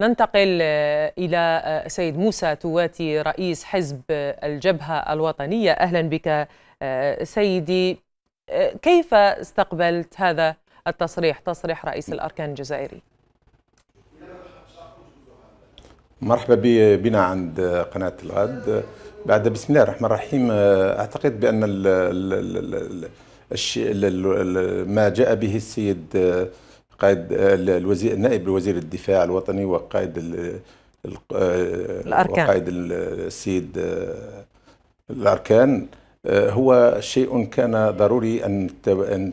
ننتقل آه، إلى آه، سيد موسى تواتي رئيس حزب آه، الجبهة الوطنية أهلا بك سيدي كيف استقبلت هذا التصريح تصريح رئيس الأركان الجزائري مرحبا بنا عند قناة الغد بعد بسم الله الرحمن الرحيم أعتقد بأن ال ال ال ما جاء به السيد قائد الوزير نائب الوزير الدفاع الوطني وقائد آه، الاركان وقائد السيد آه، الاركان آه، هو شيء كان ضروري ان ان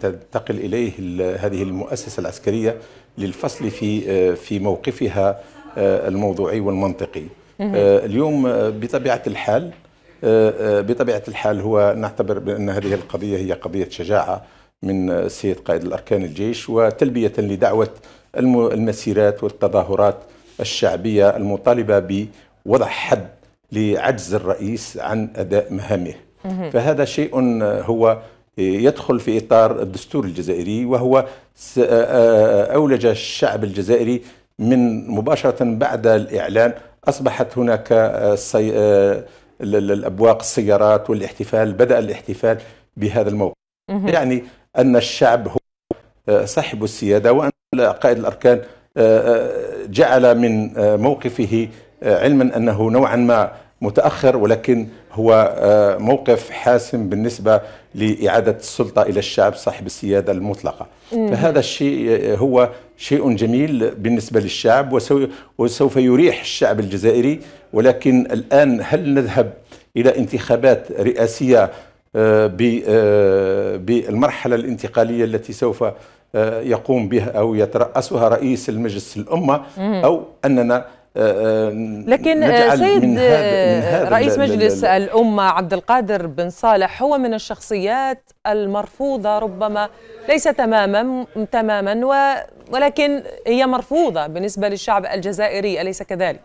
تنتقل اليه هذه المؤسسه العسكريه للفصل في في موقفها الموضوعي والمنطقي. اليوم بطبيعه الحال بطبيعه الحال هو نعتبر بان هذه القضيه هي قضيه شجاعه من السيد قائد الأركان الجيش وتلبية لدعوة المسيرات والتظاهرات الشعبية المطالبة بوضع حد لعجز الرئيس عن أداء مهامه فهذا شيء هو يدخل في إطار الدستور الجزائري وهو أولج الشعب الجزائري من مباشرة بعد الإعلان أصبحت هناك السي... الأبواق السيارات والاحتفال بدأ الاحتفال بهذا الموقف يعني أن الشعب هو آه، صاحب السيادة وأن قائد الأركان آه، آه، جعل من موقفه علما أنه نوعا ما متأخر ولكن هو موقف حاسم بالنسبة لإعادة السلطة إلى الشعب صاحب السيادة المطلقة فهذا الشيء هو شيء جميل بالنسبة للشعب وسوف يريح الشعب الجزائري ولكن الآن هل نذهب إلى انتخابات رئاسية آه، آه، بالمرحلة الانتقالية التي سوف آه، يقوم بها أو يترأسها رئيس المجلس الأمة أو أننا لكن سيد من هذا من هذا رئيس مجلس الأمة عبد القادر بن صالح هو من الشخصيات المرفوضة ربما ليس تماما تماما ولكن هي مرفوضة بالنسبة للشعب الجزائري أليس كذلك؟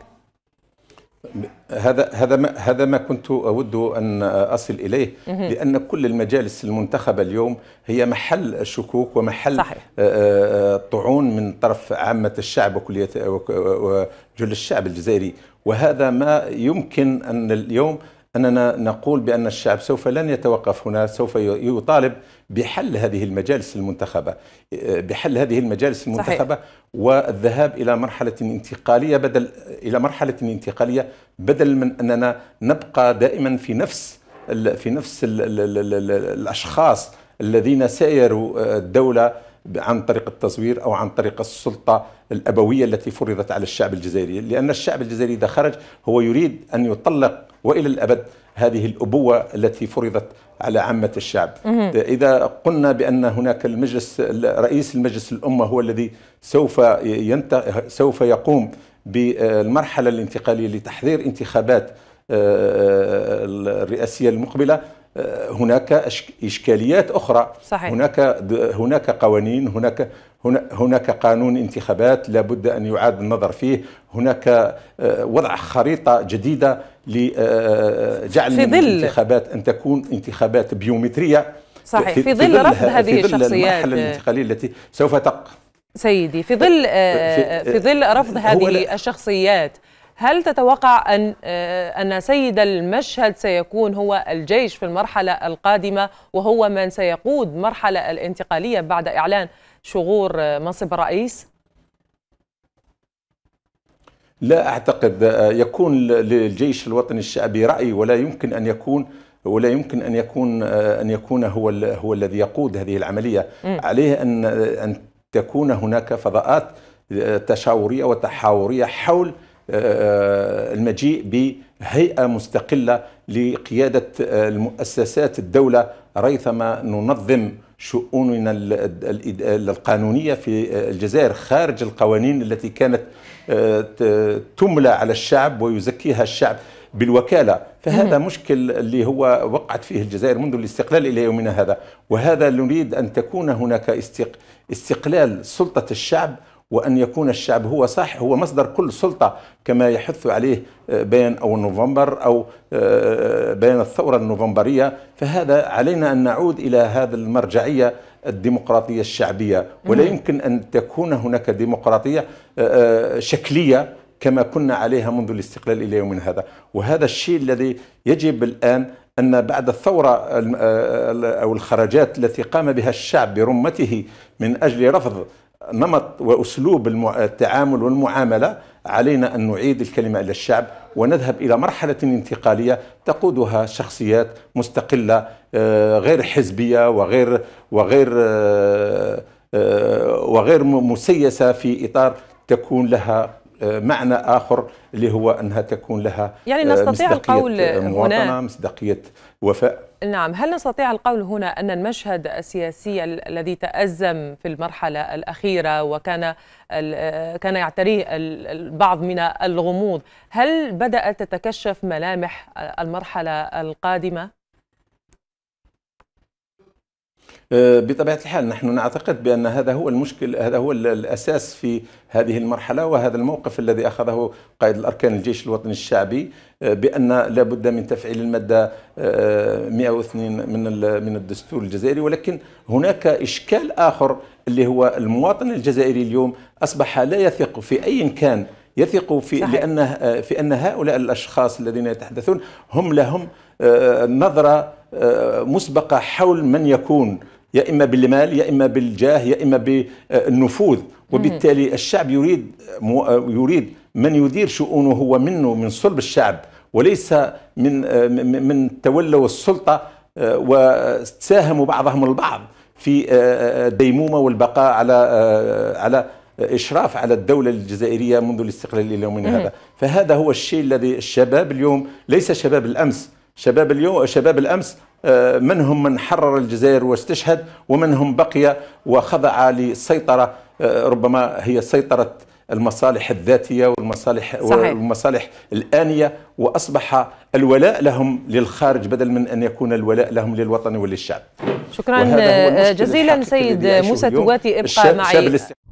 هذا هذا ما هذا ما كنت اود ان اصل اليه لان كل المجالس المنتخبه اليوم هي محل شكوك ومحل صحيح. آه، آه، من طرف عامه الشعب وكليه وجل الشعب الجزائري وهذا ما يمكن ان اليوم أننا نقول بأن الشعب سوف لن يتوقف هنا سوف يطالب بحل هذه المجالس المنتخبة آه، بحل هذه المجالس المنتخبة صحيح. والذهاب إلى مرحلة انتقالية بدل إلى مرحلة انتقالية بدل من أننا نبقى دائما في نفس في نفس الـ الـ الـ الـ الـ الأشخاص الذين سيروا آه، الدولة عن طريق التزوير او عن طريق السلطه الابويه التي فرضت على الشعب الجزائري، لان الشعب الجزائري اذا خرج هو يريد ان يطلق والى الابد هذه الابوه التي فرضت على عامه الشعب اذا قلنا بان هناك المجلس رئيس المجلس الامه هو الذي سوف ينت... سوف يقوم بالمرحله الانتقاليه لتحضير انتخابات آه، الرئاسيه المقبله آه، هناك اشكاليات اخرى صحيح. هناك هناك قوانين هناك هناك قانون انتخابات لابد ان يعاد النظر فيه هناك آه، وضع خريطه جديده لجعل في ظل الانتخابات ان تكون انتخابات بيومتريه صحيح في, في ظل رفض هذه في ظل الشخصيات المرحله الانتقاليه التي سوف تق سيدي في ظل في آه، ظل رفض هذه الشخصيات هل تتوقع ان آه، ان سيد المشهد سيكون هو الجيش في المرحله القادمه وهو من سيقود مرحله الانتقاليه بعد اعلان شغور آه، منصب الرئيس؟ لا اعتقد آه، يكون للجيش الوطني الشعبي راي ولا يمكن ان يكون ولا يمكن ان يكون آه، ان يكون هو هو الذي يقود هذه العمليه م. عليه ان آه، ان تكون هناك فضاءات تشاوريه وتحاوريه حول المجيء بهيئه مستقله لقياده المؤسسات الدوله ريثما ننظم شؤوننا القانونية في الجزائر خارج القوانين التي كانت آه، تملى على الشعب ويزكيها الشعب بالوكالة فهذا مشكل اللي هو وقعت فيه الجزائر منذ الاستقلال إلى يومنا هذا وهذا نريد أن تكون هناك استقلال سلطة الشعب وأن يكون الشعب هو صح هو مصدر كل سلطة كما يحث عليه آه، بيان أو نوفمبر أو آه، آه، بيان الثورة النوفمبرية فهذا علينا أن نعود إلى هذا المرجعية الديمقراطية الشعبية ولا يمكن أن تكون هناك ديمقراطية شكلية كما كنا عليها منذ الاستقلال إلى يومنا هذا وهذا الشيء الذي يجب الآن أن بعد الثورة أو الخرجات التي قام بها الشعب برمته من أجل رفض نمط واسلوب التعامل والمعامله علينا ان نعيد الكلمه الى الشعب ونذهب الى مرحله انتقاليه تقودها شخصيات مستقله آه، غير حزبيه وغير وغير آه، آه، وغير مسيسه في اطار تكون لها معنى اخر اللي هو انها تكون لها يعني آه، نستطيع القول آه، هنا مصداقيه وفاء نعم هل نستطيع القول هنا أن المشهد السياسي الذي تأزم في المرحلة الأخيرة وكان آه، كان يعتريه البعض من الغموض هل بدأت تتكشف ملامح المرحلة القادمة؟ آه، بطبيعه الحال نحن نعتقد بان هذا هو المشكل هذا هو الاساس في هذه المرحله وهذا الموقف الذي اخذه قائد الاركان الجيش الوطني الشعبي آه، بان لابد من تفعيل الماده 102 آه، من من الدستور الجزائري ولكن هناك اشكال اخر اللي هو المواطن الجزائري اليوم اصبح لا يثق في اي كان يثق في صحيح. لان في ان هؤلاء الاشخاص الذين يتحدثون هم لهم نظره مسبقه حول من يكون يا إما بالمال يا إما بالجاه يا إما بالنفوذ وبالتالي الشعب يريد يريد من يدير شؤونه هو منه من صلب الشعب وليس من من تولوا السلطة آه، وتساهموا بعضهم البعض في الديمومة آه، آه، والبقاء على على إشراف على الدولة الجزائرية منذ الاستقلال إلى يومنا هذا فهذا هو الشيء الذي الشباب اليوم ليس شباب الأمس شباب اليوم شباب الأمس آه، منهم من حرر الجزائر واستشهد ومنهم بقي وخضع لسيطرة آه، ربما هي سيطرة المصالح الذاتية والمصالح صحيح. والمصالح الآنية وأصبح الولاء لهم للخارج بدل من أن يكون الولاء لهم للوطن وللشعب شكرا جزيلا سيد موسى تواتي ابقى معي